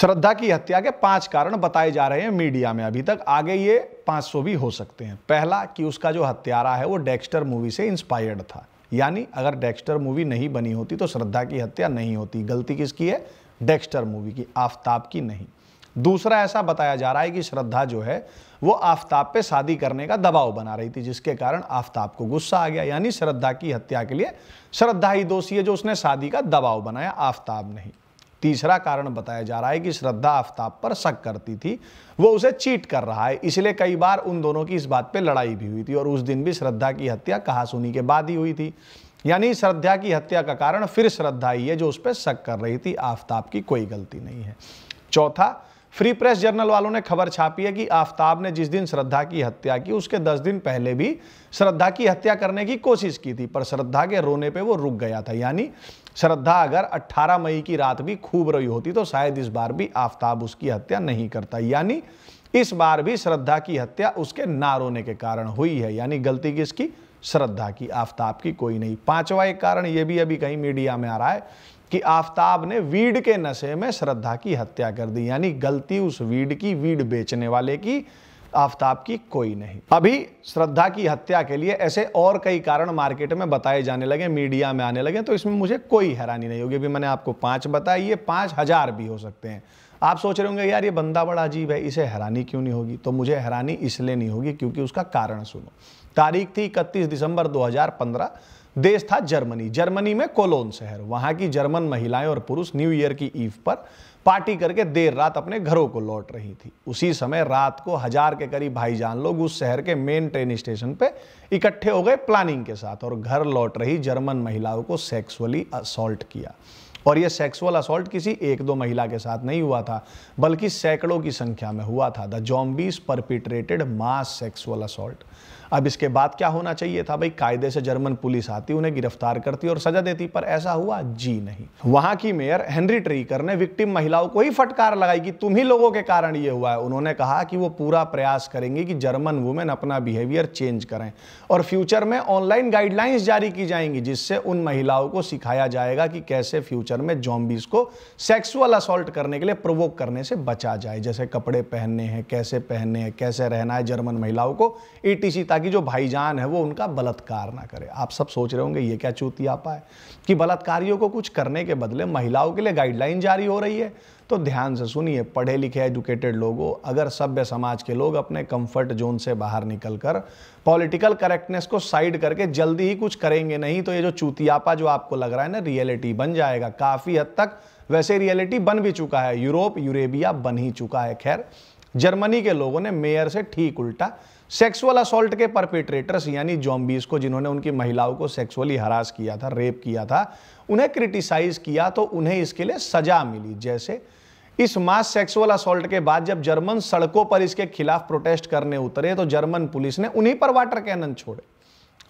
श्रद्धा की हत्या के पांच कारण बताए जा रहे हैं मीडिया में अभी तक आगे ये सौ भी हो सकते हैं पहला कि उसका जो हत्यारा है वो डेक्स्टर मूवी से इंस्पायर्ड था यानी अगर डेक्स्टर मूवी नहीं बनी होती तो श्रद्धा की हत्या नहीं होती गलती किसकी है डेक्स्टर मूवी की आफ्ताब की नहीं दूसरा ऐसा बताया जा रहा है कि श्रद्धा जो है वो आफ्ताब पे शादी करने का दबाव बना रही थी जिसके कारण आफ्ताब को गुस्सा आ गया यानी श्रद्धा की हत्या के लिए श्रद्धा ही दोषी है जो उसने शादी का दबाव बनाया आफ्ताब नहीं तीसरा कारण बताया जा रहा है कि श्रद्धा आफ्ताब पर शक करती थी वो उसे चीट कर रहा है इसलिए कई बार उन दोनों की इस बात पे लड़ाई भी हुई थी और उस दिन भी श्रद्धा की हत्या कहा सुनी के बाद ही हुई थी यानी श्रद्धा की हत्या का कारण फिर श्रद्धा ही है जो उस पर शक कर रही थी आफ्ताब की कोई गलती नहीं है चौथा फ्री प्रेस जर्नल वालों ने खबर छापी है कि आफ्ताब ने जिस दिन श्रद्धा की हत्या की उसके दस दिन पहले भी श्रद्धा की हत्या करने की कोशिश की थी पर श्रद्धा के रोने पे वो रुक गया था यानी श्रद्धा अगर 18 मई की रात भी खूब रही होती तो शायद इस बार भी आफ्ताब उसकी हत्या नहीं करता यानी इस बार भी श्रद्धा की हत्या उसके ना रोने के कारण हुई है यानी गलती किसकी श्रद्धा की आफ्ताब की कोई नहीं पांचवा एक कारण ये भी अभी कहीं मीडिया में आ रहा है कि आफ्ताब ने वीड के नशे में श्रद्धा की हत्या कर दी यानी गलती उस वीड की वीड बेचने वाले की आफ्ताब की कोई नहीं अभी श्रद्धा की हत्या के लिए ऐसे और कई कारण मार्केट में बताए जाने लगे मीडिया में आने लगे तो इसमें मुझे कोई हैरानी नहीं होगी अभी मैंने आपको पांच बताई ये पांच हज़ार भी हो सकते हैं आप सोच रहे होंगे यार ये बंदा बड़ा अजीब है इसे हैरानी क्यों नहीं होगी तो मुझे हैरानी इसलिए नहीं होगी क्योंकि उसका कारण सुनो तारीख थी इकतीस दिसंबर दो देश था जर्मनी जर्मनी में कोलोन शहर वहां की जर्मन महिलाएं और पुरुष न्यू ईयर की ईव पर पार्टी करके देर रात अपने घरों को लौट रही थी उसी समय रात को हजार के करीब भाईजान लोग उस शहर के मेन ट्रेन स्टेशन पे इकट्ठे हो गए प्लानिंग के साथ और घर लौट रही जर्मन महिलाओं को सेक्सुअली असॉल्ट किया और यह सेक्सुअल असॉल्ट किसी एक दो महिला के साथ नहीं हुआ था बल्कि सैकड़ों की संख्या में हुआ था the zombies perpetrated mass sexual assault अब इसके बाद क्या होना चाहिए था भाई कायदे से जर्मन पुलिस आती उन्हें गिरफ्तार करती और सजा देती पर ऐसा हुआ जी नहीं वहां की मेयर हेनरी ट्रीकर ने विक्टिम महिलाओं को ही फटकार लगाई कि तुम ही लोगों के कारण ये हुआ है उन्होंने कहा कि वो पूरा प्रयास करेंगे कि जर्मन वुमेन अपना बिहेवियर चेंज करें और फ्यूचर में ऑनलाइन गाइडलाइंस जारी की जाएंगी जिससे उन महिलाओं को सिखाया जाएगा कि कैसे फ्यूचर में जॉम्बीज को सेक्सुअल असोल्ट करने के लिए प्रोवोक करने से बचा जाए जैसे कपड़े पहनने हैं कैसे पहनने हैं कैसे रहना है जर्मन महिलाओं को ई ताकि ताकि जो भाईजान है वो उनका बलात्कार ना करे आप सब सोच रहे होंगे ये क्या चूती आ पाए कि बलात्कारियों को कुछ करने के बदले महिलाओं के लिए गाइडलाइन जारी हो रही है तो ध्यान से सुनिए पढ़े लिखे एजुकेटेड लोगों अगर सभ्य समाज के लोग अपने कंफर्ट जोन से बाहर निकलकर पॉलिटिकल करेक्टनेस को साइड करके जल्दी ही कुछ करेंगे नहीं तो ये जो चूतियापा जो आपको लग रहा है ना रियलिटी बन जाएगा काफ़ी हद तक वैसे रियलिटी बन भी चुका है यूरोप यूरेबिया बन ही चुका है खैर जर्मनी के लोगों ने मेयर से ठीक उल्टा सेक्सुअल असोल्ट के परपेट्रेटर्स यानी जॉम्बीज को जिन्होंने उनकी महिलाओं को सेक्सुअली हरास किया था रेप किया था उन्हें क्रिटिसाइज किया तो उन्हें इसके लिए सजा मिली जैसे इस मास सेक्सुअल असोल्ट के बाद जब जर्मन सड़कों पर इसके खिलाफ प्रोटेस्ट करने उतरे तो जर्मन पुलिस ने उन्हीं पर वाटर कैनन छोड़े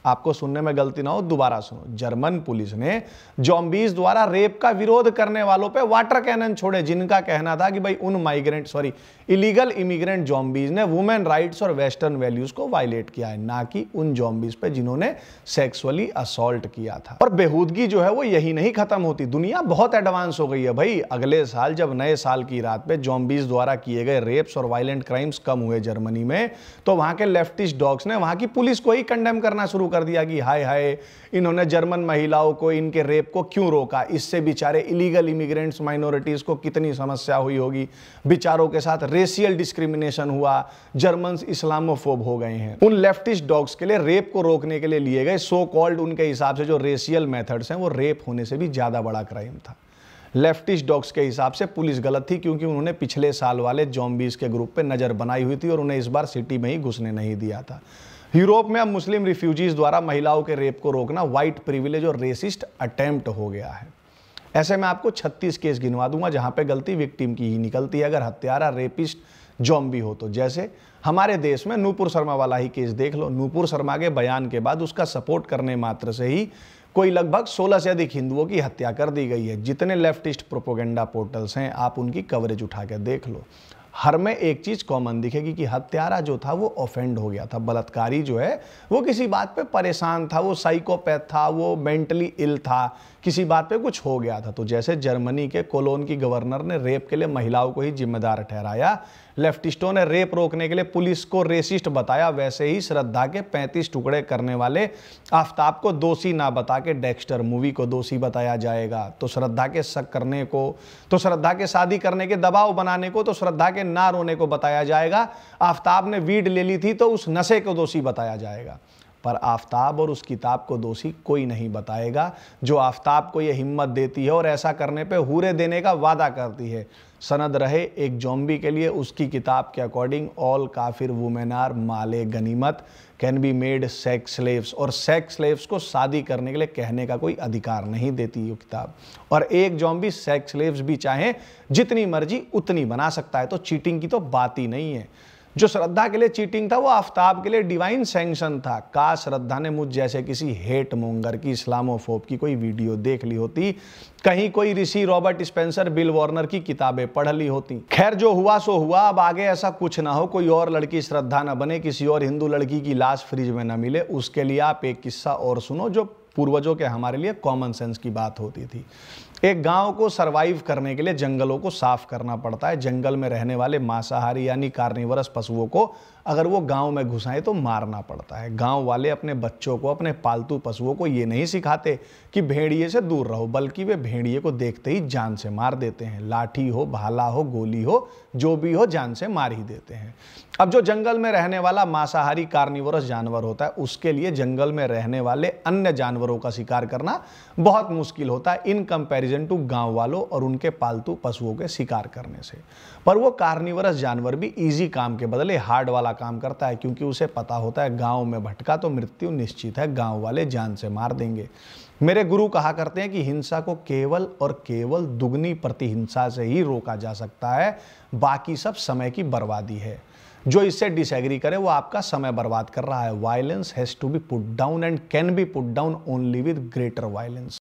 आपको सुनने में गलती ना हो दोबारा सुनो जर्मन पुलिस ने जॉम्बीज द्वारा रेप का विरोध करने वालों पे वाटर कैनन छोड़े जिनका कहना था कि भाई उन migrant sorry illegal immigrant zombies ने वुमेन राइट्स और वेस्टर्न वैल्यूज को वायलेट किया है ना कि उन जॉम्बीज पे जिन्होंने सेक्सुअली असोल्ट किया था और बेहूदगी जो है वो यही नहीं खत्म होती दुनिया बहुत एडवांस हो गई है भाई अगले साल जब नए साल की रात पे जॉम्बीज द्वारा किए गए रेप्स और वायलेंट क्राइम्स कम हुए जर्मनी में तो वहां के लेफ्टिस्ट डॉग्स ने वहां की पुलिस को ही कंडेम करना शुरू कर दिया कि हाय हाय इन्होंने जर्मन महिलाओं को इनके रेप को क्यों रोका इससे बेचारे इलीगल इमिग्रेंट्स माइनॉरिटीज़ को कितनी समस्या हुई होगी बिचारों के साथ रेशियल डिस्क्रिमिनेशन हुआ जर्मन इस्लामोफोब हो गए हैं उन लेफ्टिस्ट डॉग्स के लिए रेप को रोकने के लिए लिए गए सो कॉल्ड उनके हिसाब से जो रेशियल मेथड्स हैं वो रेप होने से भी ज़्यादा बड़ा क्राइम था लेफ्टिस्ट डॉग्स के हिसाब से पुलिस गलत थी क्योंकि उन्होंने पिछले साल वाले जॉम्बीज के ग्रुप पे नज़र बनाई हुई थी और उन्हें इस बार सिटी में ही घुसने नहीं दिया था यूरोप में अब मुस्लिम रिफ्यूजीज द्वारा महिलाओं के रेप को रोकना व्हाइट प्रिविलेज और रेसिस्ट अटेम्प्ट हो गया है ऐसे में आपको 36 केस गिनवा दूंगा जहां पे गलती विक्टिम की ही निकलती है अगर हत्यारा रेपिस्ट जॉम्बी हो तो जैसे हमारे देश में नूपुर शर्मा वाला ही केस देख लो नूपुर शर्मा के बयान के बाद उसका सपोर्ट करने मात्र से ही कोई लगभग 16 से अधिक हिंदुओं की हत्या कर दी गई है जितने लेफ्टिस्ट प्रोपोगेंडा पोर्टल्स हैं आप उनकी कवरेज उठा देख लो हर में एक चीज़ कॉमन दिखेगी कि हत्यारा जो था वो ऑफेंड हो गया था बलात्कारी जो है वो किसी बात पे परेशान था वो साइकोपैथ था वो मेंटली इल था किसी बात पे कुछ हो गया था तो जैसे जर्मनी के कोलोन की गवर्नर ने रेप के लिए महिलाओं को ही जिम्मेदार ठहराया लेफ्टिस्टों ने रेप रोकने के लिए पुलिस को रेसिस्ट बताया वैसे ही श्रद्धा के 35 टुकड़े करने वाले आफ्ताब को दोषी ना बता के डेक्स्टर मूवी को दोषी बताया जाएगा तो श्रद्धा के शक करने को तो श्रद्धा के शादी करने के दबाव बनाने को तो श्रद्धा के में ना रोने को बताया जाएगा आफ्ताब ने वीड ले ली थी तो उस नशे को दोषी बताया जाएगा पर आफ्ताब और उस किताब को दोषी कोई नहीं बताएगा जो आफ्ताब को यह हिम्मत देती है और ऐसा करने पे हूरे देने का वादा करती है सनद रहे एक जोम्बी के लिए उसकी किताब के अकॉर्डिंग ऑल काफिर वुमेन आर माले गनीमत can be made sex slaves और सेक्स स्लेव्स को शादी करने के लिए कहने का कोई अधिकार नहीं देती ये किताब और एक जोम्बी सेक्स स्लेव्स भी चाहे जितनी मर्जी उतनी बना सकता है तो चीटिंग की तो बात ही नहीं है जो श्रद्धा के लिए चीटिंग था वो आफ्ताब के लिए डिवाइन सेंक्शन था का श्रद्धा ने मुझ जैसे किसी हेट मोंगर की इस्लामोफोब की कोई वीडियो देख ली होती कहीं कोई ऋषि रॉबर्ट स्पेंसर बिल वॉर्नर की किताबें पढ़ ली होती खैर जो हुआ सो हुआ अब आगे ऐसा कुछ ना हो कोई और लड़की श्रद्धा ना बने किसी और हिंदू लड़की की लाश फ्रिज में ना मिले उसके लिए आप एक किस्सा और सुनो जो पूर्वजों के हमारे लिए कॉमन सेंस की बात होती थी एक गांव को सरवाइव करने के लिए जंगलों को साफ करना पड़ता है जंगल में रहने वाले मांसाहारी यानी कार्निवरस पशुओं को अगर वो गांव में घुसाएं तो मारना पड़ता है गांव वाले अपने बच्चों को अपने पालतू पशुओं को ये नहीं सिखाते कि भेड़िए से दूर रहो बल्कि वे भेड़िए को देखते ही जान से मार देते हैं लाठी हो भाला हो गोली हो जो भी हो जान से मार ही देते हैं अब जो जंगल में रहने वाला मांसाहारी कार्निवरस जानवर होता है उसके लिए जंगल में रहने वाले अन्य जानवरों का शिकार करना बहुत मुश्किल होता है इन कंपेरिजन रीजन टू गांव वालों और उनके पालतू पशुओं के शिकार करने से पर वो कार्निवरस जानवर भी इजी काम के बदले हार्ड वाला काम करता है क्योंकि उसे पता होता है गांव में भटका तो मृत्यु निश्चित है गांव वाले जान से मार देंगे मेरे गुरु कहा करते हैं कि हिंसा को केवल और केवल दुगनी प्रतिहिंसा से ही रोका जा सकता है बाकी सब समय की बर्बादी है जो इससे डिसएग्री करे वो आपका समय बर्बाद कर रहा है violence has to be put down and can be put down only with greater violence